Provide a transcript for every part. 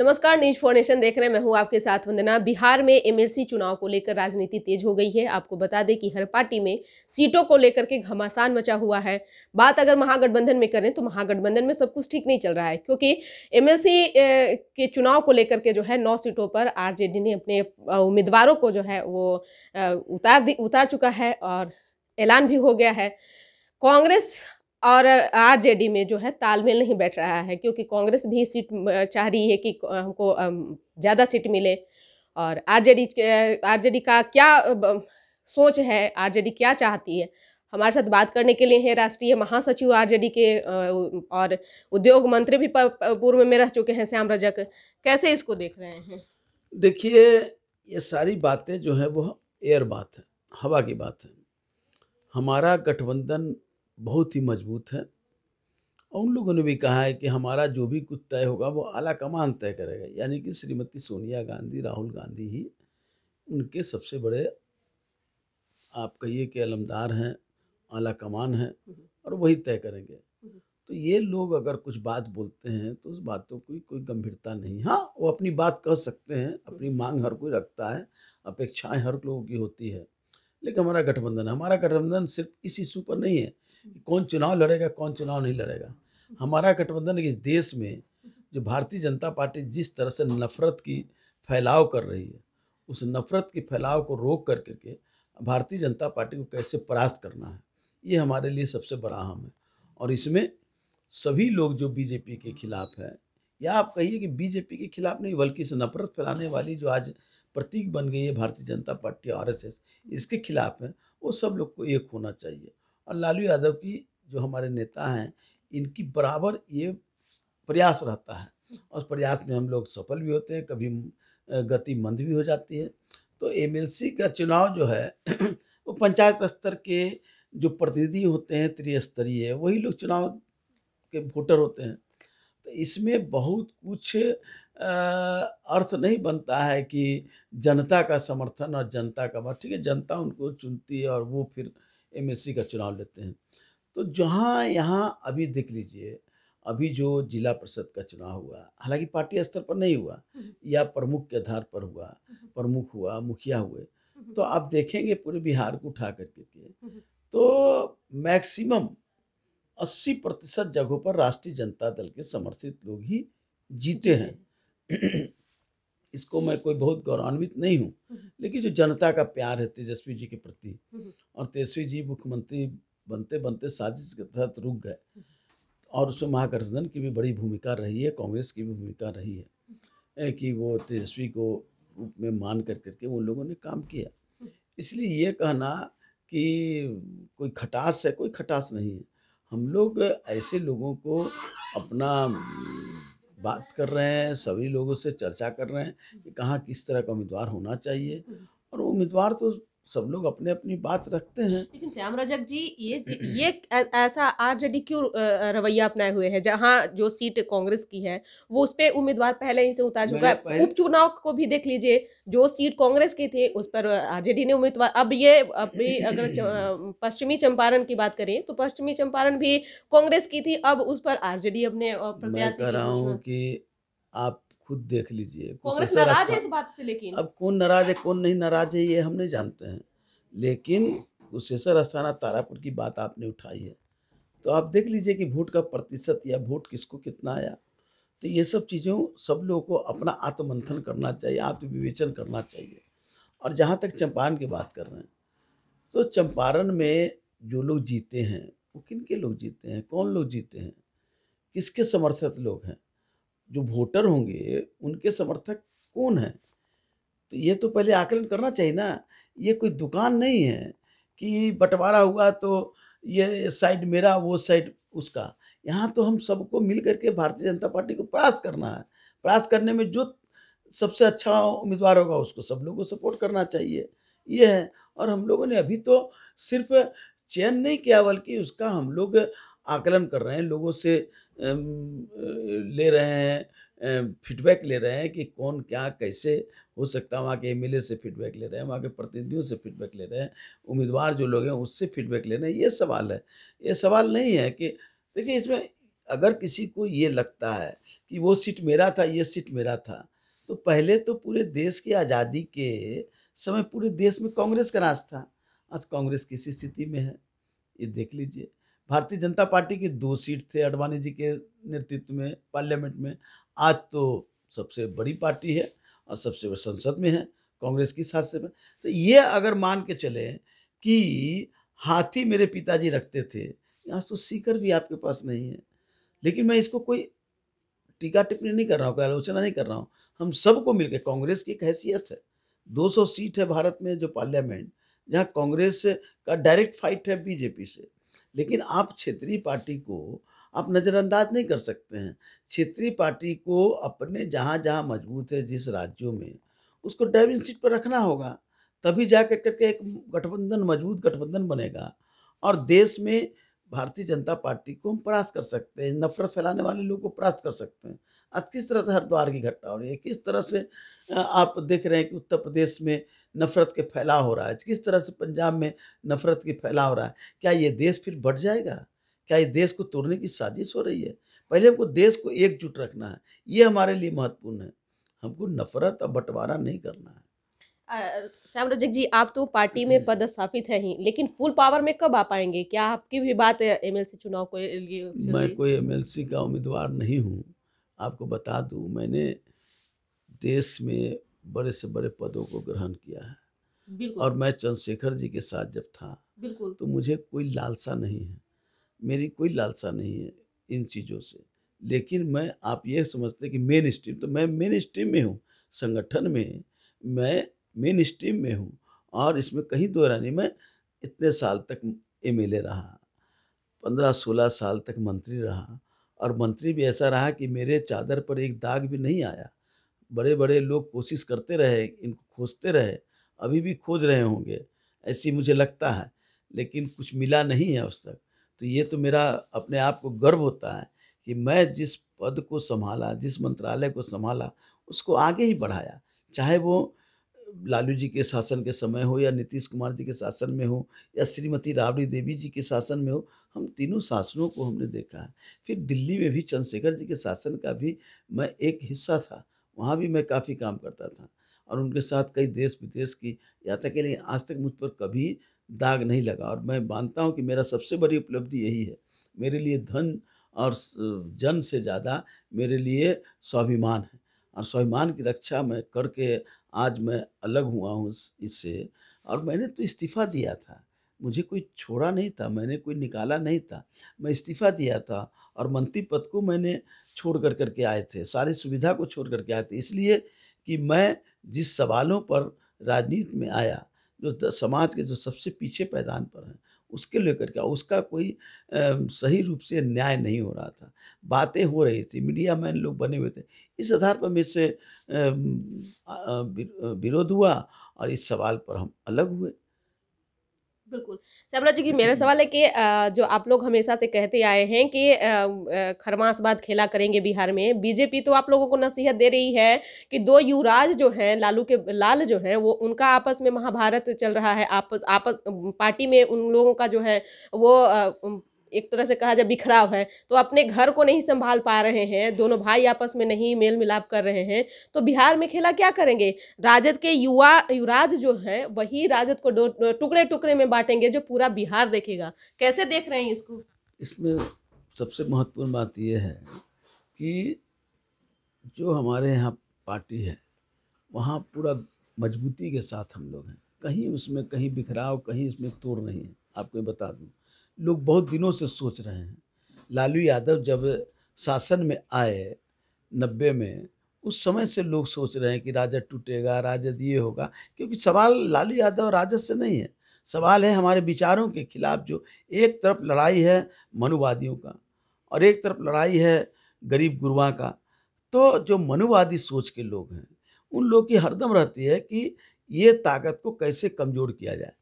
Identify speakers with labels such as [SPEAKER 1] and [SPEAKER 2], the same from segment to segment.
[SPEAKER 1] नमस्कार न्यूज फोर्नेशन देख रहे हैं मैं हूं आपके साथ वंदना बिहार में एमएलसी चुनाव को लेकर राजनीति तेज हो गई है आपको बता दें कि हर पार्टी में सीटों को लेकर के घमासान मचा हुआ है बात अगर महागठबंधन में करें तो महागठबंधन में सब कुछ ठीक नहीं चल रहा है क्योंकि एमएलसी के चुनाव को लेकर के जो है नौ सीटों पर आर ने अपने उम्मीदवारों को जो है वो उतार उतार चुका है और ऐलान भी हो गया है कांग्रेस और आरजेडी में जो है तालमेल नहीं बैठ रहा है क्योंकि कांग्रेस भी सीट चाह रही है कि हमको ज़्यादा सीट मिले और आरजेडी आरजेडी का क्या सोच है आरजेडी क्या चाहती है हमारे साथ बात करने के लिए हैं राष्ट्रीय महासचिव आरजेडी के और उद्योग मंत्री भी पूर्व में रह चुके हैं श्याम रजक कैसे इसको देख रहे हैं
[SPEAKER 2] देखिए ये सारी बातें जो है वो एयर बात है हवा की बात है हमारा गठबंधन बहुत ही मजबूत है और उन लोगों ने भी कहा है कि हमारा जो भी कुछ तय होगा वो आला कमान तय करेगा यानी कि श्रीमती सोनिया गांधी राहुल गांधी ही उनके सबसे बड़े आप कहिए कि अलमदार हैं आला कमान हैं और वही तय करेंगे तो ये लोग अगर कुछ बात बोलते हैं तो उस बातों की कोई गंभीरता नहीं हाँ वो अपनी बात कह सकते हैं अपनी मांग हर कोई रखता है अपेक्षाएं हर लोगों की होती है लेकिन हमारा गठबंधन हमारा गठबंधन सिर्फ इस इशू पर नहीं है कौन चुनाव लड़ेगा कौन चुनाव नहीं लड़ेगा हमारा गठबंधन इस देश में जो भारतीय जनता पार्टी जिस तरह से नफरत की फैलाव कर रही है उस नफरत की फैलाव को रोक कर करके भारतीय जनता पार्टी को कैसे परास्त करना है ये हमारे लिए सबसे बड़ा हम है और इसमें सभी लोग जो बीजेपी के खिलाफ है या आप कहिए कि बीजेपी के खिलाफ नहीं बल्कि इस नफरत फैलाने वाली जो आज प्रतीक बन गई है भारतीय जनता पार्टी आर इसके खिलाफ है वो सब लोग को एक होना चाहिए और लालू यादव की जो हमारे नेता हैं इनकी बराबर ये प्रयास रहता है और प्रयास में हम लोग सफल भी होते हैं कभी गति मंद भी हो जाती है तो एमएलसी का चुनाव जो है वो पंचायत स्तर के जो प्रतिनिधि होते हैं त्रिस्तरीय वही लोग चुनाव के वोटर होते हैं तो इसमें बहुत कुछ आ, अर्थ नहीं बनता है कि जनता का समर्थन और जनता का मत ठीक है जनता उनको चुनती है और वो फिर एम का चुनाव लेते हैं तो जहाँ यहाँ अभी देख लीजिए अभी जो जिला परिषद का चुनाव हुआ हालांकि पार्टी स्तर पर नहीं हुआ हम्म। या प्रमुख के आधार पर हुआ हम्म। प्रमुख हुआ मुखिया हुए
[SPEAKER 1] हम्म। तो आप
[SPEAKER 2] देखेंगे पूरे बिहार को उठा करके के तो मैक्सिमम 80 प्रतिशत जगहों पर राष्ट्रीय जनता दल के समर्थित लोग ही जीते हैं इसको मैं कोई बहुत गौरवान्वित नहीं हूँ हम्म। लेकिन जो जनता का प्यार है तेजस्वी जी के प्रति हम्म। और तेजस्वी जी मुख्यमंत्री बनते बनते साजिश के तहत रुक गए हम्म। और उसमें महागठबंधन की भी बड़ी भूमिका रही है कांग्रेस की भी भूमिका रही है कि वो तेजस्वी को रूप में मान कर करके उन लोगों ने काम किया इसलिए ये कहना कि कोई खटास है कोई खटास नहीं है हम लोग ऐसे लोगों को अपना बात कर रहे हैं सभी लोगों से चर्चा कर रहे हैं कि कहाँ किस तरह का उम्मीदवार होना चाहिए और उम्मीदवार तो सब लोग अपने अपनी बात रखते हैं
[SPEAKER 1] लेकिन श्याम रजक जी ये ये ऐसा आरजेडी क्यों रवैया अपनाए हुए हैं जहाँ जो सीट कांग्रेस की है वो उस पर उम्मीदवार पहले ही से उतार चुका है उपचुनाव को भी देख लीजिए जो सीट कांग्रेस की थी उस पर आरजेडी ने उम्मीदवार अब ये अभी अगर पश्चिमी चंपारण की बात करें तो पश्चिमी चंपारण भी कांग्रेस की थी अब उस पर आरजेडी अपने मैं कह रहा हूँ
[SPEAKER 2] कि आप खुद देख लीजिए कांग्रेस नाराज है इस
[SPEAKER 1] बात से लेकिन अब
[SPEAKER 2] कौन नाराज है कौन नहीं नाराज है ये हम नहीं जानते हैं लेकिन कुशेश्वर अस्थाना तारापुर की बात आपने उठाई है तो आप देख लीजिए कि वोट का प्रतिशत या वोट किसको कितना आया तो ये सब चीज़ों सब लोगों को अपना आत्ममंथन करना चाहिए आत्मविवेचन करना चाहिए और जहाँ तक चंपारण की बात कर रहे हैं तो चंपारण में जो लोग जीते हैं वो किन के लोग जीते हैं कौन लोग जीते हैं किसके समर्थक लोग हैं जो वोटर होंगे उनके समर्थक कौन है तो ये तो पहले आकलन करना चाहिए ना ये कोई दुकान नहीं है कि बंटवारा हुआ तो ये साइड मेरा वो साइड उसका यहाँ तो हम सबको मिल करके भारतीय जनता पार्टी को परास्त करना है परास्त करने में जो सबसे अच्छा उम्मीदवार होगा उसको सब लोगों को सपोर्ट करना चाहिए ये है और हम लोगों ने अभी तो सिर्फ चयन नहीं किया बल्कि उसका हम लोग आकलन कर रहे हैं लोगों से ले रहे हैं फीडबैक ले रहे हैं कि कौन क्या कैसे हो सकता है वहाँ के एमएलए से फीडबैक ले रहे हैं वहाँ के प्रतिनिधियों से फीडबैक ले रहे हैं उम्मीदवार जो लोग हैं उससे फीडबैक ले रहे हैं ये सवाल है ये सवाल नहीं है कि देखिए इसमें अगर किसी को ये लगता है कि वो सीट मेरा था ये सीट मेरा था तो पहले तो पूरे देश की आज़ादी के समय पूरे देश में कांग्रेस का राज था आज कांग्रेस किसी स्थिति में है ये देख लीजिए भारतीय जनता पार्टी की दो सीट थे अडवाणी जी के नेतृत्व में पार्लियामेंट में आज तो सबसे बड़ी पार्टी है और सबसे बड़े संसद में है कांग्रेस की साथ से तो ये अगर मान के चले कि हाथी मेरे पिताजी रखते थे आज तो सीकर भी आपके पास नहीं है लेकिन मैं इसको कोई टीका टिप्पणी नहीं कर रहा हूँ कोई आलोचना नहीं कर रहा हूँ हम सबको मिलकर कांग्रेस की एक हैसियत है 200 सीट है भारत में जो पार्लियामेंट जहाँ कांग्रेस का डायरेक्ट फाइट है बीजेपी से लेकिन आप क्षेत्रीय पार्टी को आप नज़रअंदाज नहीं कर सकते हैं क्षेत्रीय पार्टी को अपने जहाँ जहाँ मजबूत है जिस राज्यों में उसको ड्राइविंग सीट पर रखना होगा तभी जा कर करके एक गठबंधन मजबूत गठबंधन बनेगा और देश में भारतीय जनता पार्टी को हम परास्त कर सकते हैं नफरत फैलाने वाले लोग को परास्त कर सकते हैं आज किस तरह से हरिद्वार की घटना हो रही है किस तरह से आप देख रहे हैं कि उत्तर प्रदेश में नफरत के फैलाव हो रहा है किस तरह से पंजाब में नफरत के फैलाव हो रहा है क्या ये देश फिर बढ़ जाएगा क्या ये देश को तोड़ने की साजिश हो रही है पहले हमको देश को एकजुट रखना है ये हमारे लिए महत्वपूर्ण है हमको नफरत और बंटवारा नहीं करना है
[SPEAKER 1] श्याम रजक जी आप तो पार्टी में पद स्थापित है ही लेकिन फुल पावर में कब आ पाएंगे क्या आपकी भी बात है एमएलसी चुनाव को लिए मैं
[SPEAKER 2] कोई एमएलसी का उम्मीदवार नहीं हूँ आपको बता दूँ मैंने देश में बड़े से बड़े पदों को ग्रहण किया है और मैं चंद्रशेखर जी के साथ जब था बिल्कुल तो मुझे कोई लालसा नहीं है मेरी कोई लालसा नहीं है इन चीज़ों से लेकिन मैं आप ये समझते कि मेन स्ट्रीम तो मैं मेन स्ट्रीम में हूँ संगठन में मैं मेन स्ट्रीम में हूँ और इसमें कहीं दो रानी मैं इतने साल तक एम रहा पंद्रह सोलह साल तक मंत्री रहा और मंत्री भी ऐसा रहा कि मेरे चादर पर एक दाग भी नहीं आया बड़े बड़े लोग कोशिश करते रहे इनको खोजते रहे अभी भी खोज रहे होंगे ऐसी मुझे लगता है लेकिन कुछ मिला नहीं है उस तक तो ये तो मेरा अपने आप को गर्व होता है कि मैं जिस पद को संभाला जिस मंत्रालय को संभाला उसको आगे ही बढ़ाया चाहे वो लालू जी के शासन के समय हो या नीतीश कुमार जी के शासन में हो या श्रीमती राबड़ी देवी जी के शासन में हो हम तीनों शासनों को हमने देखा है फिर दिल्ली में भी चंद्रशेखर जी के शासन का भी मैं एक हिस्सा था वहाँ भी मैं काफ़ी काम करता था और उनके साथ कई देश विदेश की यात्रा के लिए आज तक मुझ पर कभी दाग नहीं लगा और मैं मानता हूँ कि मेरा सबसे बड़ी उपलब्धि यही है मेरे लिए धन और जन से ज़्यादा मेरे लिए स्वाभिमान है और स्वाभिमान की रक्षा में करके आज मैं अलग हुआ हूँ इससे और मैंने तो इस्तीफ़ा दिया था मुझे कोई छोड़ा नहीं था मैंने कोई निकाला नहीं था मैं इस्तीफ़ा दिया था और मंत्री पद को मैंने छोड़ कर करके आए थे सारी सुविधा को छोड़ करके आए थे इसलिए कि मैं जिस सवालों पर राजनीति में आया जो समाज के जो सबसे पीछे पैदान पर हैं उसके लेकर के उसका कोई आ, सही रूप से न्याय नहीं हो रहा था बातें हो रही थी मीडिया मैन लोग बने हुए थे इस आधार पर मेरे से विरोध हुआ और इस सवाल पर हम अलग हुए
[SPEAKER 1] बिल्कुल श्यामला जी की मेरा सवाल है कि जो आप लोग हमेशा से कहते आए हैं कि खरमासबाद खेला करेंगे बिहार में बीजेपी तो आप लोगों को नसीहत दे रही है कि दो युवराज जो हैं लालू के लाल जो हैं वो उनका आपस में महाभारत चल रहा है आपस आपस पार्टी में उन लोगों का जो है वो एक तरह से कहा जाए बिखराव है तो अपने घर को नहीं संभाल पा रहे हैं दोनों भाई आपस में नहीं मेल मिलाप कर रहे हैं तो बिहार में खेला क्या करेंगे राजद के युवा युवराज जो है वही राजद को टुकड़े टुकड़े में बांटेंगे जो पूरा बिहार देखेगा कैसे देख रहे हैं इसको
[SPEAKER 2] इसमें सबसे महत्वपूर्ण बात यह है कि जो हमारे यहाँ पार्टी है वहाँ पूरा मजबूती के साथ हम लोग हैं कहीं उसमें कहीं बिखराव कहीं इसमें तोड़ नहीं है आपको बता दूँ लोग बहुत दिनों से सोच रहे हैं लालू यादव जब शासन में आए नब्बे में उस समय से लोग सोच रहे हैं कि राजद टूटेगा राजद ये होगा क्योंकि सवाल लालू यादव राजद से नहीं है सवाल है हमारे विचारों के खिलाफ जो एक तरफ लड़ाई है मनुवादियों का और एक तरफ लड़ाई है गरीब गुरुआ का तो जो मनुवादी सोच के लोग हैं उन लोग की हरदम रहती है कि ये ताकत को कैसे कमज़ोर किया जाए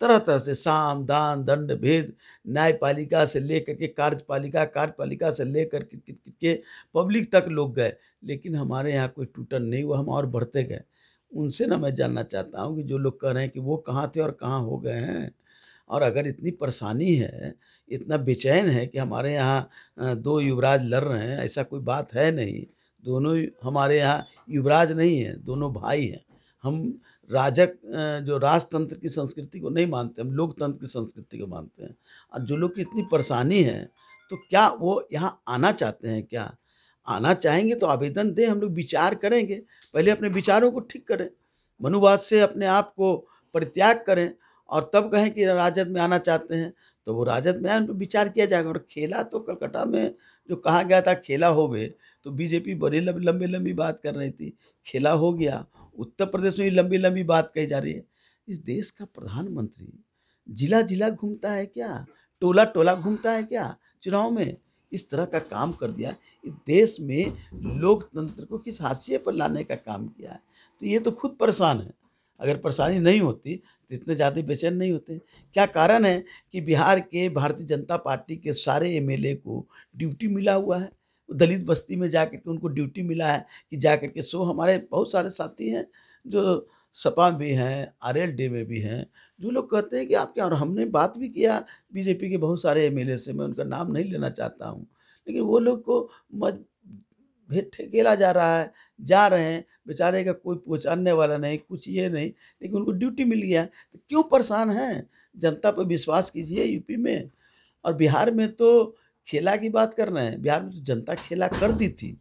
[SPEAKER 2] तरह तरह से साम दान दंड भेद न्यायपालिका से लेकर के कार्यपालिका कार्यपालिका से लेकर के, पब्लिक तक लोग गए लेकिन हमारे यहाँ कोई टूटन नहीं हुआ हम और बढ़ते गए उनसे ना मैं जानना चाहता हूँ कि जो लोग कह रहे हैं कि वो कहाँ थे और कहाँ हो गए हैं और अगर इतनी परेशानी है इतना बेचैन है कि हमारे यहाँ दो युवराज लड़ रहे हैं ऐसा कोई बात है नहीं दोनों हमारे यहाँ युवराज नहीं हैं दोनों भाई हैं हम राजक जो राजतंत्र की संस्कृति को नहीं मानते हम लोकतंत्र की संस्कृति को मानते हैं और जो लोग की इतनी परेशानी है तो क्या वो यहाँ आना चाहते हैं क्या आना चाहेंगे तो आवेदन दें हम लोग विचार करेंगे पहले अपने विचारों को ठीक करें मनुवाद से अपने आप को परित्याग करें और तब कहें कि राजद में आना चाहते हैं तो वो राजद में आए उन पर विचार किया जाएगा और खेला तो कलकत्ता में जो कहा गया था खेला हो गए तो बीजेपी बड़े लंबी लंबी बात कर रही थी खेला हो गया उत्तर प्रदेश में लंबी लंबी बात कही जा रही है इस देश का प्रधानमंत्री जिला जिला घूमता है क्या टोला टोला घूमता है क्या चुनाव में इस तरह का काम कर दिया इस देश में लोकतंत्र को किस हाशिए पर लाने का काम किया है तो ये तो खुद परेशान है अगर परेशानी नहीं होती तो इतने ज़्यादा बेचैन नहीं होते क्या कारण है कि बिहार के भारतीय जनता पार्टी के सारे एमएलए को ड्यूटी मिला हुआ है दलित बस्ती में जा के उनको ड्यूटी मिला है कि जा के सो हमारे बहुत सारे साथी हैं जो सपा में भी हैं आर एल डी में भी हैं जो लोग कहते हैं कि आपके और हमने बात भी किया बीजेपी के बहुत सारे एम से मैं उनका नाम नहीं लेना चाहता हूँ लेकिन वो लोग को मज ठेकेला जा रहा है जा रहे हैं बेचारे का कोई पहुँचाने वाला नहीं कुछ ये नहीं लेकिन उनको ड्यूटी मिल गया तो क्यों परेशान हैं जनता पर विश्वास कीजिए यूपी में और बिहार में तो खेला की बात कर रहे हैं बिहार में तो जनता खेला कर दी थी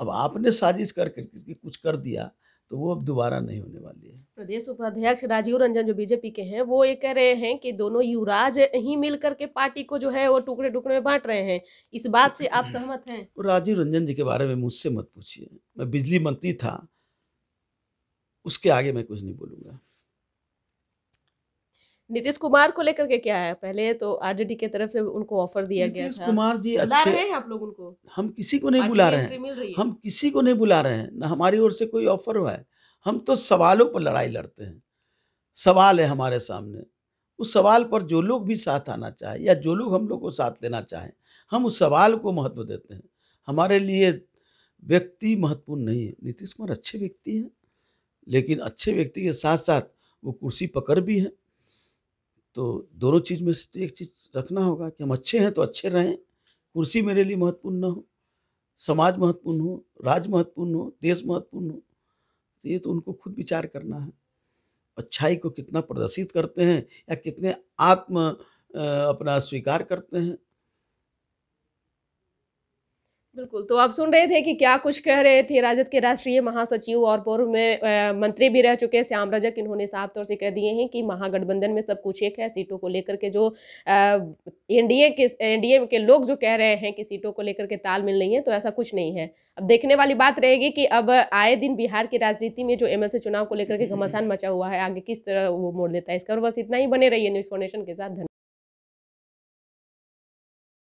[SPEAKER 2] अब आपने साजिश कर करके कुछ कर दिया तो वो अब दोबारा नहीं होने वाली है
[SPEAKER 1] प्रदेश उपाध्यक्ष राजीव रंजन जो बीजेपी के हैं वो ये कह रहे हैं कि दोनों युवराज ही मिल करके पार्टी को जो है वो टुकड़े टुकड़े में बांट रहे हैं इस बात से आप सहमत हैं
[SPEAKER 2] राजीव रंजन जी के बारे में मुझसे मत पूछिए मैं बिजली मंत्री था उसके आगे मैं कुछ नहीं बोलूंगा
[SPEAKER 1] नीतीश कुमार को लेकर के क्या है पहले तो आरजेडी की तरफ से उनको ऑफर दिया गया था कुमार जी अच्छे रहे हैं आप लोग उनको
[SPEAKER 2] हम किसी को नहीं बुला रहे हैं हम किसी को नहीं बुला रहे हैं ना हमारी ओर से कोई ऑफर हुआ है हम तो सवालों पर लड़ाई लड़ते हैं सवाल है हमारे सामने उस सवाल पर जो लोग भी साथ आना चाहे या जो लोग हम लोग को साथ लेना चाहें हम उस सवाल को महत्व देते हैं हमारे लिए व्यक्ति महत्वपूर्ण नहीं है नीतीश कुमार अच्छे व्यक्ति हैं लेकिन अच्छे व्यक्ति के साथ साथ वो कुर्सी पकड़ भी हैं तो दोनों चीज़ में से तो एक चीज़ रखना होगा कि हम अच्छे हैं तो अच्छे रहें कुर्सी मेरे लिए महत्वपूर्ण ना हो समाज महत्वपूर्ण हो राज्य महत्वपूर्ण हो देश महत्वपूर्ण हो तो ये तो उनको खुद विचार करना है अच्छाई को कितना प्रदर्शित करते हैं या कितने आत्म अपना स्वीकार करते हैं
[SPEAKER 1] बिल्कुल तो आप सुन रहे थे कि क्या कुछ कह रहे थे राजद के राष्ट्रीय महासचिव और पूर्व में मंत्री भी रह चुके हैं श्याम रजक इन्होंने साफ तौर से कह दिए हैं कि महागठबंधन में सब कुछ एक है सीटों को लेकर के जो एनडीए के एनडीए के लोग जो कह रहे हैं कि सीटों को लेकर के तालमेल नहीं है तो ऐसा कुछ नहीं है अब देखने वाली बात रहेगी कि अब आए दिन बिहार की राजनीति में जो एम चुनाव को लेकर के घमासान मचा हुआ है आगे किस तरह वो मोड़ लेता है इसका और बस इतना ही बने रही है न्यूज फाउंडेशन के साथ